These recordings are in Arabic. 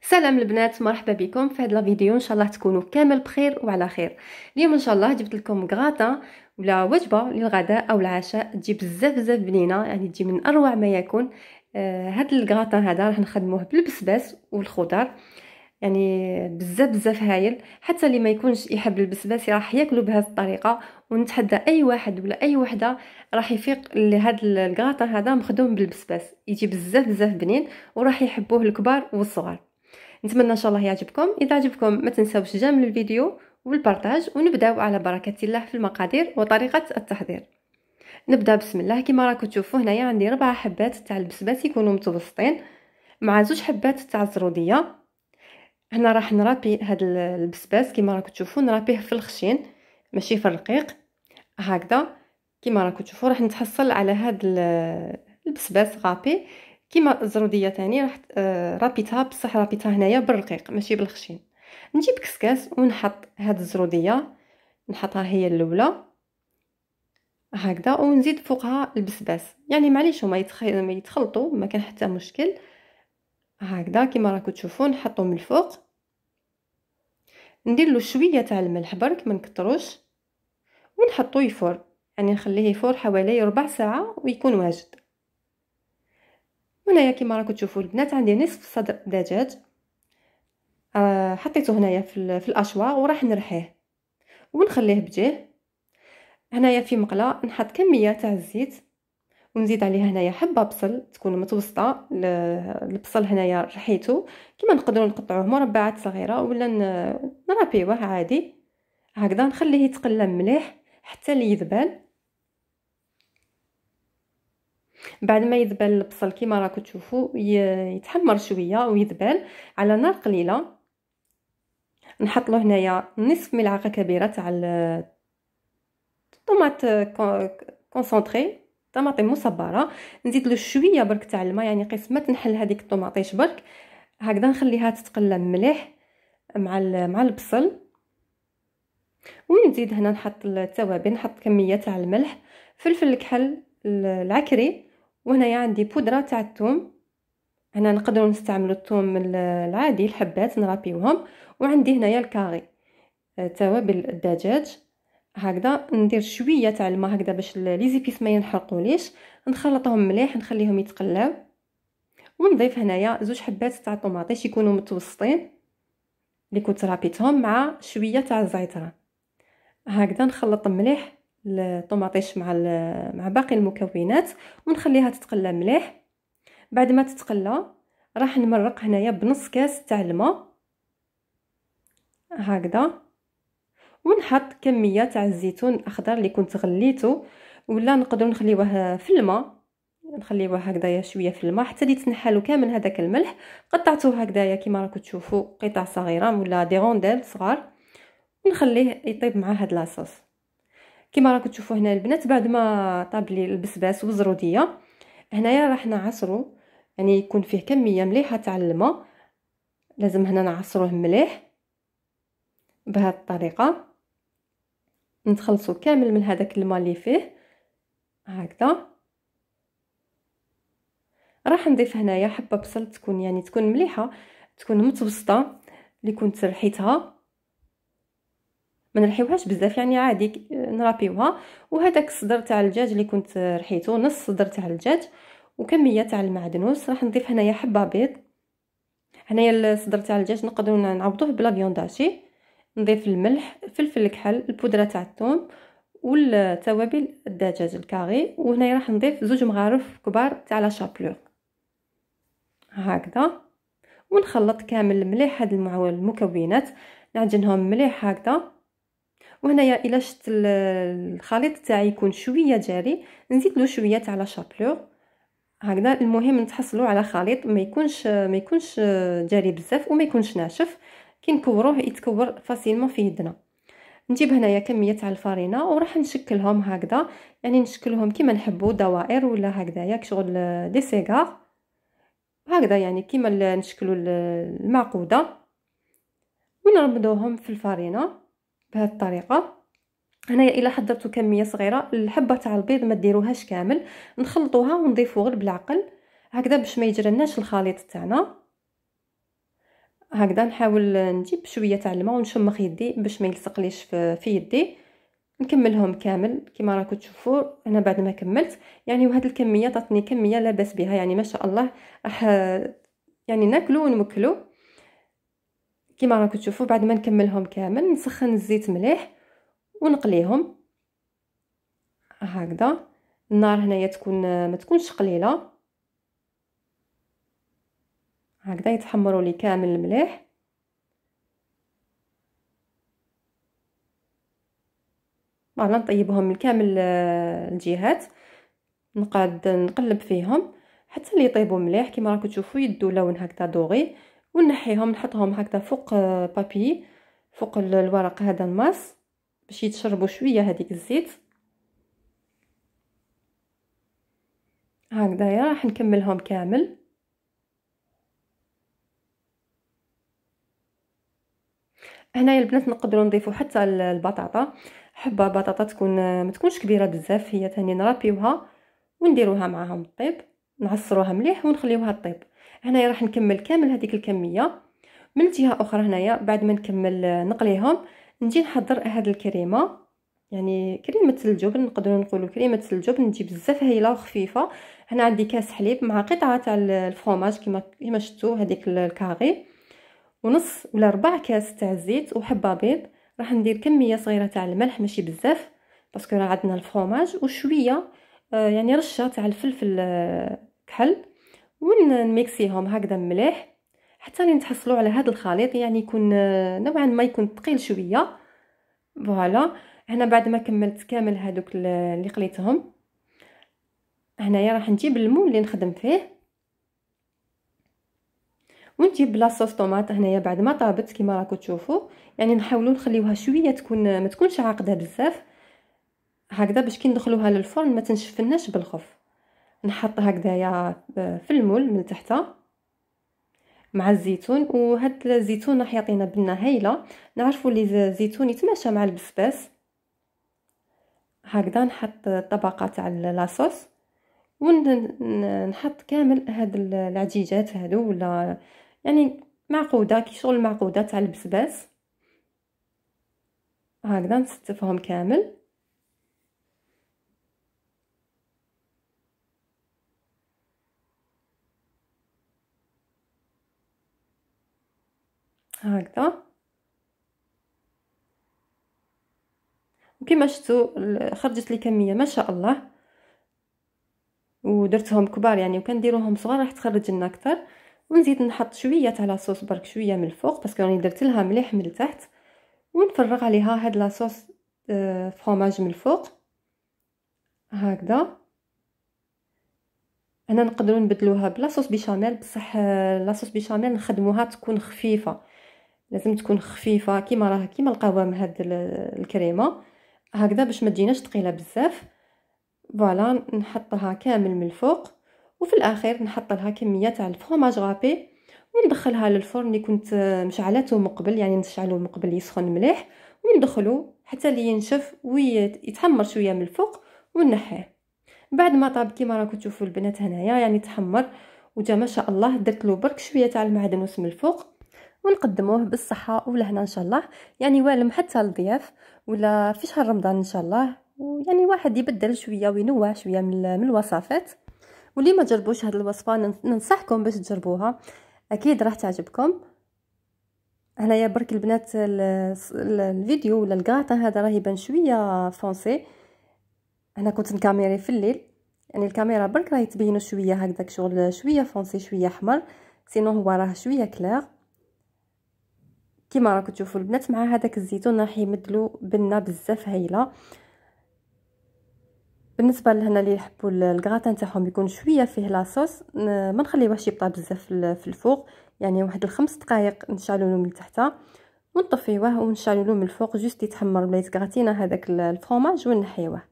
سلام البنات مرحبا بكم في هذا الفيديو ان شاء الله تكونوا كامل بخير وعلى خير اليوم ان شاء الله جبت لكم غراتا ولا وجبه للغداء او العشاء تجي بزاف بزاف بنينه يعني تجي من اروع ما يكون آه هاد الغراطه هذا راح نخدموه بالبسباس والخضر يعني بزاف بزاف هايل حتى اللي ما يكونش يحب البسباس راح ياكلو بهذه الطريقه ونتحدى اي واحد ولا اي وحده راح يفيق لهذا الغراتا هذا مخدوم بالبسباس يجي بزاف بزاف بنين وراح يحبوه الكبار والصغار نتمنى ان شاء الله يعجبكم اذا عجبكم ما تنساوش جامل الفيديو والبارطاج ونبداو على بركه الله في المقادير وطريقه التحضير نبدا بسم الله كما راكم تشوفوا هنايا عندي ربع حبات تاع البسباس يكونوا متوسطين مع زوج حبات تاع الزروديه هنا راح نرابي هاد البسباس كما راكم تشوفوا نرابيه في الخشين ماشي في الرقيق هكذا كما راكم تشوفوا راح نتحصل على هاد البسباس غابي كيما الزروديه ثاني راح آه، رابطها بصح رابطها هنايا بالرقيق ماشي بالخشين نجيب كسكاس ونحط هاد الزروديه نحطها هي الاولى هكذا ونزيد فوقها البسباس يعني معليش هما ما يتخلطوا ما كان حتى مشكل هكذا كيما راكم تشوفون نحطو من الفوق ندير له شويه تاع الملح برك ما نكثروش ونحطو يفور يعني نخليه يفور حوالي ربع ساعه ويكون واجد هنايا كما راكم تشوفوا البنات عندي نصف صدر دجاج آه، حطيته هنايا في, في الاشواء وراح نرحيه ونخليه بجيه هنايا في مقله نحط كميه تاع الزيت ونزيد عليها هنايا حبه بصل تكون متوسطه البصل هنايا رحيته كما نقدروا نقطعوه مربعات صغيره ولا نرابيوه عادي هكذا نخليه يتقلى مليح حتى ليذبل بعد ما يذبل البصل كما راكم تشوفوا يتحمر شويه ويذبل على نار قليله نحط له هنايا نصف ملعقه كبيره تاع الطوماط كونسونطري طماطم مصبره نزيد له شويه برك تاع الماء يعني قيس ما تنحل هذيك الطوماطيش برك هكذا نخليها تتقلى مليح مع مع البصل ونزيد هنا نحط التوابل نحط كميه تاع الملح فلفل الكحل العكري وهنايا عندي بودره تاع الثوم هنا نقدروا نستعملوا الثوم العادي الحبات نرابيوهم وعندي هنايا الكاري آه، توابل الدجاج هكذا ندير شويه تاع الماء هكذا باش لي زيبيس ما ينحرقوليش نخلطهم مليح نخليهم يتقلاو ونضيف هنايا زوج حبات تاع الطوماطيش يكونوا متوسطين اللي كنت رابيتهم مع شويه تاع الزعتر هكذا نخلط مليح الطوماطيش مع مع باقي المكونات ونخليها تتقلى مليح بعد ما تتقلى راح نمرق هنايا بنص كاس تاع الماء هكذا ونحط كميه تاع الزيتون الاخضر اللي كنت غليته ولا نقدر نخليوه في الماء نخليوه هكذايا شويه في الماء حتى يتنحلوا كامل هذاك الملح قطعته هكذايا كما راكم تشوفوا قطع صغيره ولا دي رونديل صغار ونخليه يطيب مع هاد لاصوص كما راكم تشوفوا هنا البنات بعد ما طاب لي البسباس والزروديه هنايا راح نعصرو يعني يكون فيه كميه مليحه تاع الماء لازم هنا نعصروه مليح بهذه الطريقه نتخلصوا كامل من هذاك الماء اللي فيه هكذا راح نضيف هنايا حبه بصل تكون يعني تكون مليحه تكون متوسطه اللي كنت رحيتها ما نرحيوهاش بزاف يعني عادي نرابيوها وهذاك الصدر تاع الدجاج اللي كنت رحيته نص صدر تاع الدجاج وكميه تاع المعدنوس راح نضيف هنايا حبه بيض هنايا الصدر تاع الدجاج نقدروا نعوضوه بلا فيونداشي نضيف الملح فلفل الكحل البودره تاع الثوم والتوابل الدجاج الكاري وهنايا راح نضيف زوج مغارف كبار تاع لا شابلور هكذا ونخلط كامل مليح هاد المكونات نعجنهم مليح هكذا وهنايا الا شفت الخليط تاعي يكون شويه جاري نزيد له شويه تاع لا شابلور هكذا المهم نتحصلوا على خليط ما يكونش ما يكونش جاري بزاف وما يكونش ناشف كي نكوروه يتكور فاسيلمون في يدنا نجيب هنايا كميه تاع الفرينه وراح نشكلهم هكذا يعني نشكلهم كيما نحبوا دوائر ولا ياك كشغل دي سيغار هكذا يعني كيما نشكلوا المعقوده ونرمدوهم في الفرينه بهذه الطريقه هنايا الا حضرتوا كميه صغيره الحبه تاع البيض ما ديروهاش كامل نخلطوها ونضيفوا غير بالعقل هكذا باش ما يجرناش الخليط تاعنا هكذا نحاول نجيب شويه تاع الماء ونشمخ يدي باش ما يلصقليش في, في يدي نكملهم كامل كما راكم تشوفوا انا بعد ما كملت يعني وهاد الكميه تعطيني كميه لاباس بها يعني ما شاء الله راح يعني ناكلو ونوكلو كما راكم تشوفوا بعد ما نكملهم كامل نسخن الزيت مليح ونقليهم هكذا النار هنايا تكون ما تكونش قليله هكذا يتحمروا لي كامل مليح فوالا نطيبهم من كامل آه، الجهات نقعد نقلب فيهم حتى اللي يطيبوا مليح كما راكم تشوفوا يدوا لون هكذا دوغي ونحيهم نحطهم هكذا فوق آه، بابي فوق الورق هذا الماس باش يتشربوا شويه هذيك الزيت يا راح نكملهم كامل هنايا البنات نقدروا نضيفوا حتى البطاطا حبه بطاطا تكون آه، ما تكونش كبيره بزاف هي ثاني نرابيوها ونديروها معاهم الطيب نعصروها مليح ونخليوها طيب هنايا راح نكمل كامل هذيك الكميه من جهه اخرى هنايا بعد ما نكمل آه، نقليهم نجي نحضر هاد الكريمه يعني كريمه الجبن نقدر نقولوا كريمه الجبن نجي بزاف هايله وخفيفه هنا عندي كاس حليب مع قطعه تاع الفرماج كما كما شفتوا هذيك الكاغي ونص ولا ربع كاس تاع الزيت وحبه بيض راح ندير كميه صغيره تاع الملح ماشي بزاف باسكو راه عندنا الفرماج وشويه آه، يعني رشه تاع الفلفل آه، كحل ونميكسيهم هكذا مليح حتى لين تحصلوا على هذا الخليط يعني يكون آه، نوعا ما يكون ثقيل شويه فوالا هنا بعد ما كملت كامل هذوك اللي قليتهم هنايا راح نجيب المول اللي نخدم فيه ونجيب لاصوص طوماط هنايا بعد ما طابت كما راكو تشوفوا يعني نحاولوا نخليوها شويه تكون ما تكونش عاقده بزاف هكذا باش كي ندخلوها للفرن ما تنشفناش بالخف نحط هكذايا آه، في المول من تحت مع الزيتون وهاد الزيتون راح يعطينا بنه هايله نعرفوا لي الزيتون يتماشى مع البسباس هكذا نحط طبقه تاع لاصوص ونحط كامل هاد العجيجات هادو ولا يعني معقوده كي شغل معقوده تاع البسباس هكذا نستفهم كامل هكذا وكما شفتوا خرجت لي كميه ما شاء الله ودرتهم كبار يعني وكنديروهم صغار راح تخرج لنا اكثر ونزيد نحط شويه تاع لاصوص برك شويه من الفوق باسكو راني درت لها مليح من التحت ونفرغ عليها هاد لاصوص آه، فروماج من الفوق هكذا هنا نقدروا نبدلوها بلاصوص بيشاميل بصح آه، لاصوص بيشاميل نخدموها تكون خفيفه لازم تكون خفيفه كيما راه كيما القوام هاد الكريمه هكذا باش ما تجيناش ثقيله بزاف فوالا نحطها كامل من الفوق وفي الاخير نحط لها كميه تاع الفرماج غابي وندخلها للفرن اللي كنت مشعلته من قبل يعني نشعلو من قبل يسخن مليح وندخلو حتى اللي ينشف ويتحمر شويه من الفوق ونحيه بعد ما طاب كيما راكم تشوفوا البنات هنايا يعني تحمر وجا ما شاء الله درت له برك شويه تاع المعدنوس من الفوق ونقدموه بالصحه ولهنا ان شاء الله يعني والم حتى للضياف ولا في شهر رمضان ان شاء الله ويعني واحد يبدل شويه وينوع شويه من الوصفات واللي ما جربوش هذه الوصفه ننصحكم باش تجربوها اكيد راح تعجبكم هنايا برك البنات الفيديو ولا الكاطا هذا راه يبان شويه فونسي انا كنت نكاميري في الليل يعني الكاميرا برك راهي تبينو شويه هكذاك شغل شويه فونسي شويه احمر سينو هو راه شويه كلير كما راكم تشوفوا البنات مع هذاك الزيتون راح يمدلو بنه بزاف هايله بالنسبه لهنا اللي يحبوا الكغاتان تاعهم يكون شويه فيه لاصوص ما نخليوهش يبقى بزاف في الفوق يعني واحد الخمس دقائق نشعلو من تحتها ونطفيوه ونشعلو من الفوق جوست يتحمر بلا يتكغاتينا هذاك الفرماج ونحيوه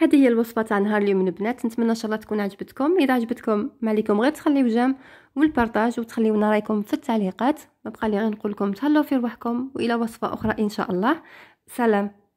هذه هي الوصفه تاع نهار اليوم من نتمنى ان شاء الله تكون عجبتكم اذا عجبتكم ما عليكم غير تخليو جيم والبارطاج وتخليونا رايكم في التعليقات ما بقى لي غير نقول لكم تهلاو في روحكم والى وصفه اخرى ان شاء الله سلام